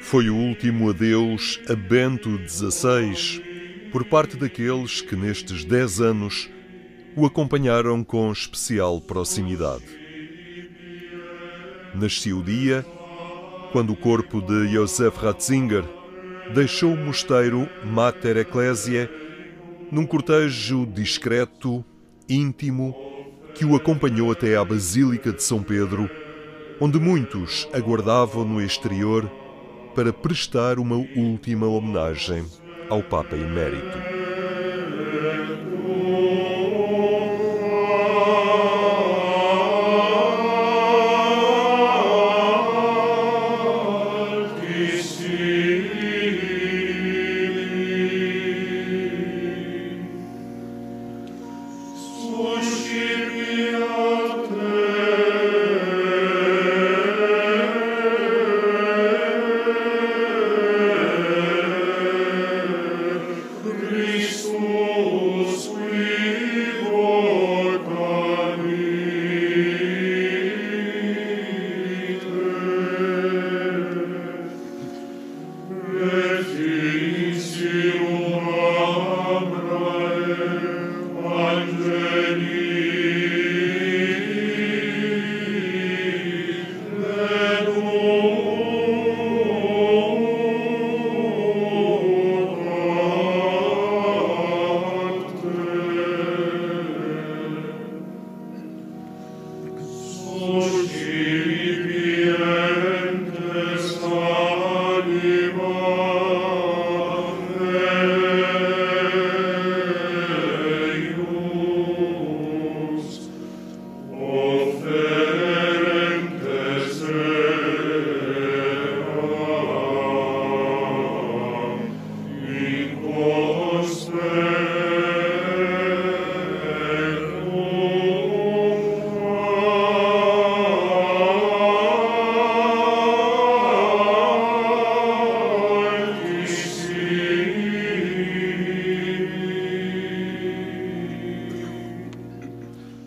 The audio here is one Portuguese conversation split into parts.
foi o último adeus a Bento XVI por parte daqueles que nestes dez anos o acompanharam com especial proximidade. Nasceu o dia quando o corpo de Josef Ratzinger deixou o mosteiro Mater Ecclesia num cortejo discreto, íntimo, que o acompanhou até à Basílica de São Pedro, onde muitos aguardavam no exterior para prestar uma última homenagem ao Papa Emérito.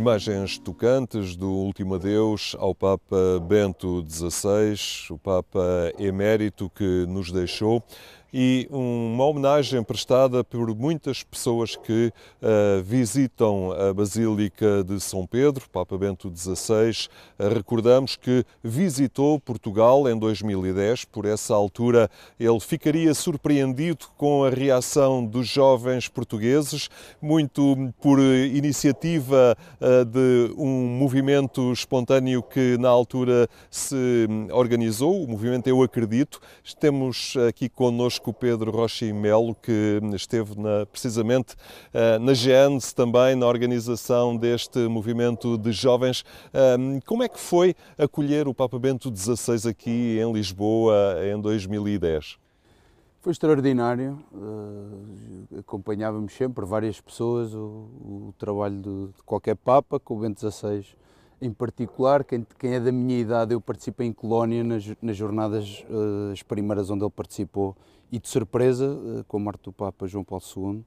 Imagens tocantes do último adeus ao Papa Bento XVI, o Papa emérito que nos deixou e uma homenagem prestada por muitas pessoas que uh, visitam a Basílica de São Pedro, Papa Bento XVI. Uh, recordamos que visitou Portugal em 2010, por essa altura ele ficaria surpreendido com a reação dos jovens portugueses, muito por iniciativa uh, de um movimento espontâneo que na altura se organizou, o movimento Eu Acredito. Temos aqui connosco connosco o Pedro Rocha e Melo, que esteve na, precisamente eh, na GENS também, na organização deste movimento de jovens. Ehm, como é que foi acolher o Papa Bento XVI aqui em Lisboa em 2010? Foi extraordinário, eh, acompanhávamos sempre várias pessoas, o, o trabalho de, de, qualquer Papa, com o Bento XVI em particular, quem, quem, é da minha idade, eu participei em Colónia nas, nas jornadas, uh, as primeiras onde ele participou, e de surpresa, uh, com a morte do Papa João Paulo II,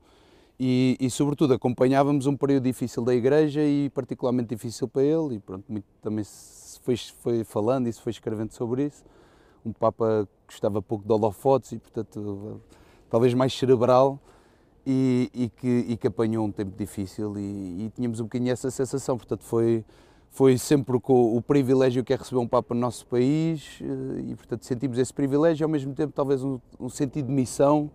e, e, sobretudo acompanhávamos um período difícil da Igreja e particularmente difícil para ele, e pronto, muito, também se foi, foi falando e se foi escrevendo sobre isso. Um Papa que gostava pouco de holofotes e, portanto, talvez mais cerebral, e, e, que, e que apanhou um tempo difícil e, e tínhamos um bocadinho essa sensação, portanto foi, foi sempre com o privilégio que é receber um Papa no nosso país eh, e, portanto, sentimos esse privilégio e, ao mesmo tempo, talvez um, um sentido de missão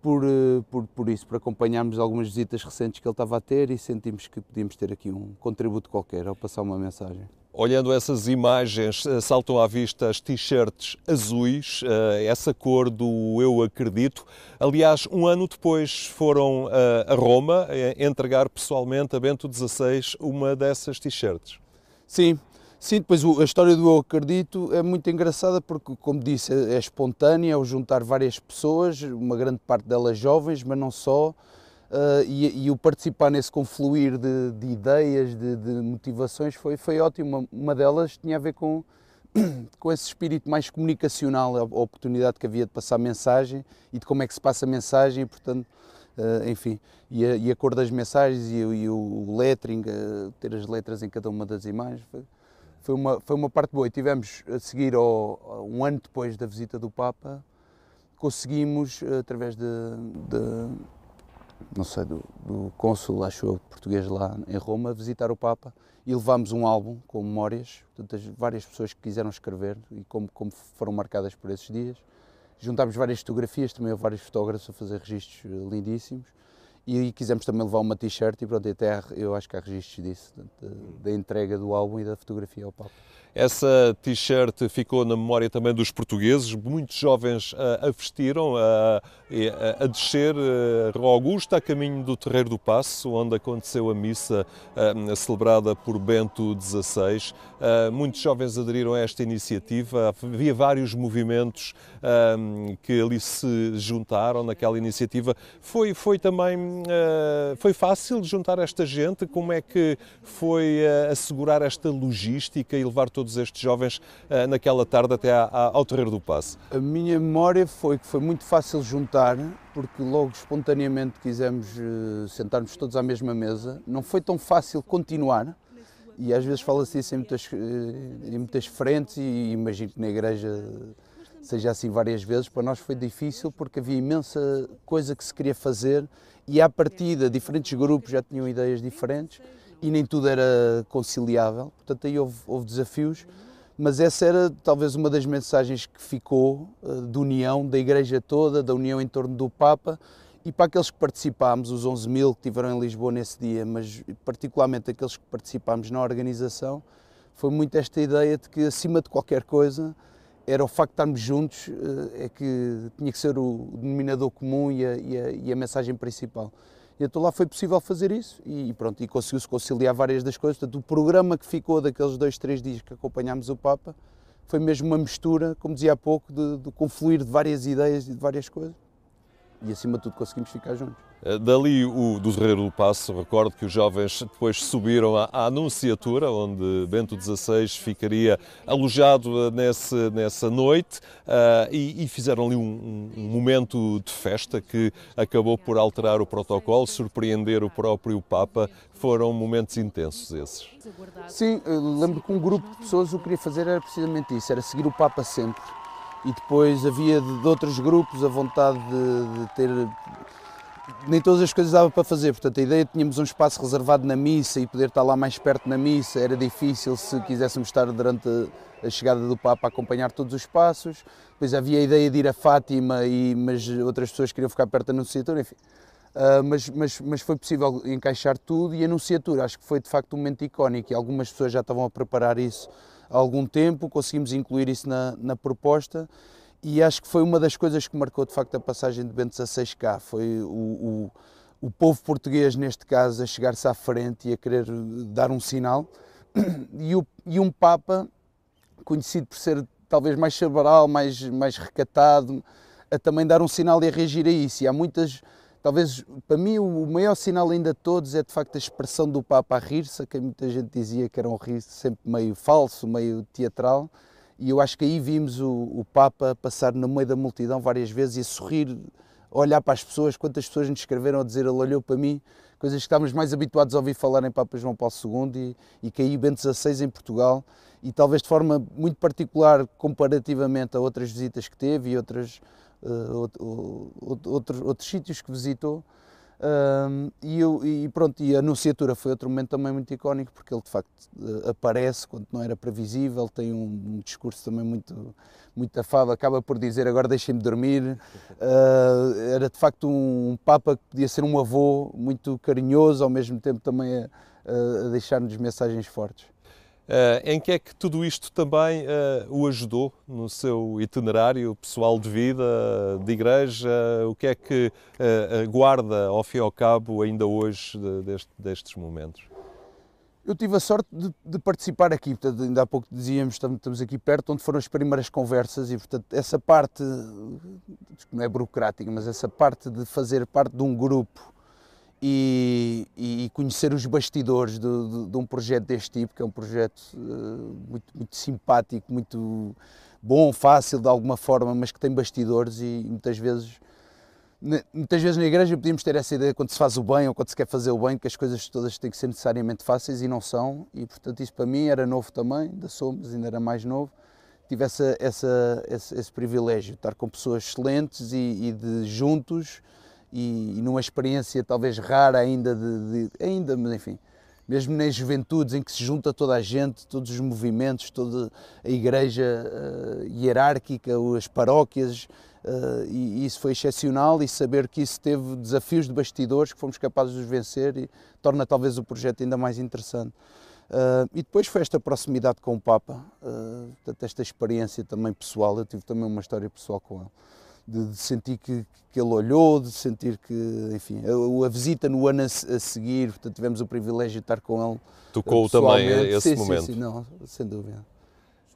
por, eh, por, por, isso, por acompanharmos algumas visitas recentes que ele estava a ter e sentimos que podíamos ter aqui um contributo qualquer ao passar uma mensagem. Olhando essas imagens, eh, saltam à vista as t-shirts azuis, eh, essa cor do Eu Acredito. Aliás, um ano depois foram eh, a Roma entregar pessoalmente a Bento XVI uma dessas t-shirts. Sim, Sim, depois a história do Eu Acredito é muito engraçada porque, como disse, é, é espontânea, ao juntar várias pessoas, uma grande parte delas jovens, mas não só, Uh, e, e, o participar nesse confluir de, de ideias, de, de, motivações foi, foi ótimo. Uma delas tinha a ver com, com esse espírito mais comunicacional, a, oportunidade que havia de passar mensagem e de como é que se passa mensagem, e, portanto, uh, enfim, e a, e a, cor das mensagens e, e o, o, lettering, uh, ter as letras em cada uma das imagens. Foi, foi uma, foi uma parte boa. E tivemos a seguir, ao, um ano depois da visita do Papa, conseguimos, através de, de não sei, do, do cônsul, acho eu, português lá em Roma, a visitar o Papa e levámos um álbum com memórias de várias pessoas que quiseram escrever e como, como foram marcadas por esses dias. Juntámos várias fotografias, também houve vários fotógrafos a fazer registros eh, lindíssimos e quisemos também levar uma t-shirt e pronto, até eu acho que há registros disso, da, entrega do álbum e da fotografia ao Papa. Essa t-shirt ficou na memória também dos portugueses, muitos jovens a, ah, a vestiram, a, ah, a, ah, a descer a Rua Augusta, a caminho do Terreiro do Passo, onde aconteceu a missa celebrada por Bento XVI. muitos jovens aderiram a esta iniciativa, havia vários movimentos que ali se juntaram naquela iniciativa. Foi, foi também eh, foi fácil juntar esta gente? Como é que foi eh, assegurar esta logística e levar todos estes jovens eh, naquela tarde até ao Terreiro do Passo? A minha memória foi que foi muito fácil juntar, porque logo espontaneamente quisemos sentarmos todos à mesma mesa. Não foi tão fácil continuar, e às vezes fala-se isso em muitas, em muitas frentes, e imagino que na igreja seja assim várias vezes, para nós foi difícil porque havia imensa coisa que se queria fazer e à partida diferentes grupos já tinham ideias diferentes e nem tudo era conciliável, portanto aí houve, houve desafios, mas essa era talvez uma das mensagens que ficou eh, de união da Igreja toda, da união em torno do Papa e para aqueles que participámos, os 11 mil que tiveram em Lisboa nesse dia, mas particularmente aqueles que participámos na organização, foi muito esta ideia de que acima de qualquer coisa era o facto de estarmos juntos eh, é que tinha que ser o denominador comum e a, e a, e a mensagem principal. Então lá foi possível fazer isso e pronto, e conseguiu-se conciliar várias das coisas. Portanto, o programa que ficou daqueles dois, três dias que acompanhámos o Papa foi mesmo uma mistura, como dizia há pouco, de confluir de várias ideias e de várias coisas e acima de tudo conseguimos ficar juntos. Eh, dali o, do Terreiro do Passo, recordo que os jovens depois subiram à, à Anunciatura, onde Bento XVI ficaria alojado eh, nesse, nessa noite uh, e, e, fizeram ali um, um, momento de festa que acabou por alterar o protocolo, surpreender o próprio Papa. Foram momentos intensos esses. Sim, lembro que um grupo de pessoas o que queria fazer era precisamente isso, era seguir o Papa sempre e depois havia de, de outros grupos a vontade de, de, ter. Nem todas as coisas dava para fazer, portanto, a ideia de é tínhamos um espaço reservado na missa e poder estar lá mais perto na missa era difícil se quiséssemos estar durante a, chegada do Papa a acompanhar todos os passos. Depois havia a ideia de ir a Fátima, e, mas outras pessoas queriam ficar perto da Anunciatura, enfim. Uh, mas, mas, mas foi possível encaixar tudo e a Anunciatura, acho que foi de facto um momento icónico e algumas pessoas já estavam a preparar isso algum tempo, conseguimos incluir isso na, na proposta e acho que foi uma das coisas que marcou de facto a passagem de Bento XVI cá, foi o, o, o povo português neste caso a chegar-se à frente e a querer dar um sinal e, o, e um Papa conhecido por ser talvez mais chabaral, mais, mais recatado, a também dar um sinal e a reagir a isso. E há muitas talvez para mim o maior sinal ainda de todos é de facto a expressão do Papa a rir-se, que muita gente dizia que era um rir sempre meio falso, meio teatral, e eu acho que aí vimos o, o Papa passar no meio da multidão várias vezes e sorrir, olhar para as pessoas, quantas pessoas nos escreveram a dizer ele olhou para mim, coisas que estávamos mais habituados a ouvir falar em Papa João Paulo II e, e que aí Bento XVI em Portugal, e talvez de forma muito particular comparativamente a outras visitas que teve e outras eh, outro, outros, outros sítios que visitou. e, eu, e, pronto, e a Anunciatura foi outro momento também muito icónico, porque ele de facto eh, aparece quando não era previsível, tem um, um discurso também muito, muito afável, acaba por dizer agora deixem-me dormir. Uh, era de facto um, um, Papa que podia ser um avô muito carinhoso, ao mesmo tempo também a, a deixar-nos mensagens fortes. Eh, em que é que tudo isto também eh, o ajudou no seu itinerário pessoal de vida, de igreja? O que é que eh, guarda, ao fim e ao cabo, ainda hoje deste, destes momentos? Eu tive a sorte de, de, participar aqui, portanto, ainda há pouco dizíamos, estamos, estamos, aqui perto, onde foram as primeiras conversas e, portanto, essa parte, não é burocrática, mas essa parte de fazer parte de um grupo e, e conhecer os bastidores de, de, de, um projeto deste tipo, que é um projeto uh, muito, muito, simpático, muito bom, fácil de alguma forma, mas que tem bastidores e muitas vezes muitas vezes na igreja podíamos ter essa ideia quando se faz o bem ou quando se quer fazer o bem que as coisas todas têm que ser necessariamente fáceis e não são e portanto isso para mim era novo também ainda somos ainda era mais novo tive essa, essa esse, esse, privilégio de estar com pessoas excelentes e, e de juntos e, e numa experiência talvez rara ainda, de, de, ainda, mas enfim, mesmo nas juventudes em que se junta toda a gente, todos os movimentos, toda a igreja uh, hierárquica, as paróquias, uh, e, e, isso foi excepcional e saber que isso teve desafios de bastidores que fomos capazes de vencer e torna talvez o projeto ainda mais interessante. Uh, e depois foi esta proximidade com o Papa, uh, esta experiência também pessoal, eu tive também uma história pessoal com ele de, de sentir que, que, ele olhou, de sentir que, enfim, a, a, visita no ano a, a seguir, portanto tivemos o privilégio de estar com ele. Eh, Tocou também esse sim, momento. Sim, sim, não, sem dúvida.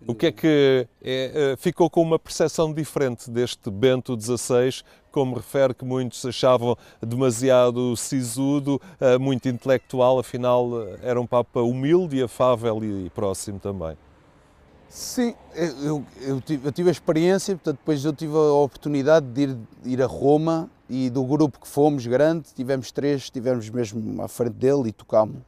O que é que é, eh, ficou com uma percepção diferente deste Bento XVI, como refere que muitos achavam demasiado sisudo, eh, muito intelectual, afinal era um Papa humilde, afável e próximo também. Sim, eu, eu, tive, eu, tive, a experiência, portanto, depois eu tive a oportunidade de ir, ir a Roma e do grupo que fomos, grande, tivemos três, estivemos mesmo à frente dele e tocámos.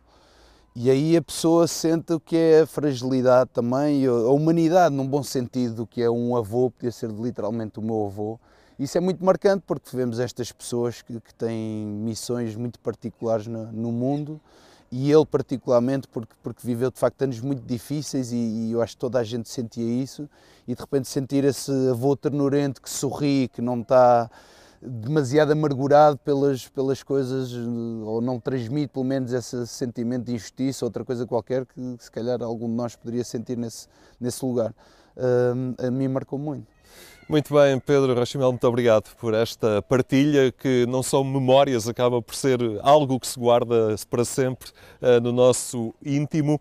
E aí a pessoa sente o que é a fragilidade também, a humanidade, num bom sentido, que é um avô, podia ser literalmente o meu avô. Isso é muito marcante porque vemos estas pessoas que, que têm missões muito particulares no, no mundo e ele particularmente porque, porque viveu de facto anos muito difíceis e, e, eu acho que toda a gente sentia isso e de repente sentir esse avô ternurente que sorri, que não está demasiado amargurado pelas, pelas coisas ou não transmite pelo menos esse sentimento de injustiça outra coisa qualquer que se calhar algum de nós poderia sentir nesse, nesse lugar. Hum, a mim marcou muito. Muito bem, Pedro Rochimel, muito obrigado por esta partilha, que não são memórias, acaba por ser algo que se guarda para sempre uh, no nosso íntimo.